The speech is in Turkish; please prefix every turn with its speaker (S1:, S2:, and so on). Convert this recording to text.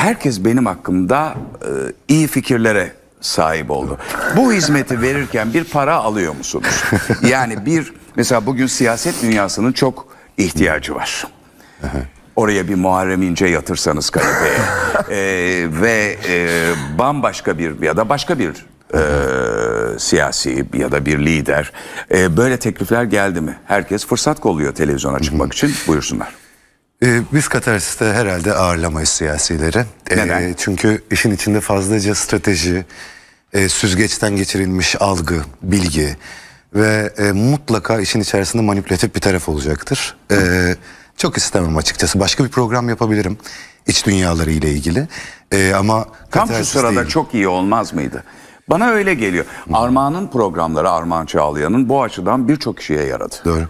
S1: herkes benim hakkımda e, iyi fikirlere sahip oldu. Bu hizmeti verirken bir para alıyor musunuz? Yani bir mesela bugün siyaset dünyasının çok ihtiyacı var. Oraya bir Muharrem İnce yatırsanız kanepeye ee, ve e, bambaşka bir ya da başka bir e, siyasi ya da bir lider e, böyle teklifler geldi mi? Herkes fırsat kolluyor televizyona çıkmak için buyursunlar.
S2: Ee, biz Katarsis'te herhalde ağırlamayız siyasileri. Ee, Neden? çünkü işin içinde fazlaca strateji, e, süzgeçten geçirilmiş algı, bilgi ve e, mutlaka işin içerisinde manipülatif bir taraf olacaktır. Ee, çok istemem açıkçası. Başka bir program yapabilirim iç dünyaları ile ilgili. Ee, ama Tam şu sırada değil.
S1: çok iyi olmaz mıydı? Bana öyle geliyor. Armağan'ın programları, Armağan Çağlayan'ın bu açıdan birçok kişiye yaradı. Doğru.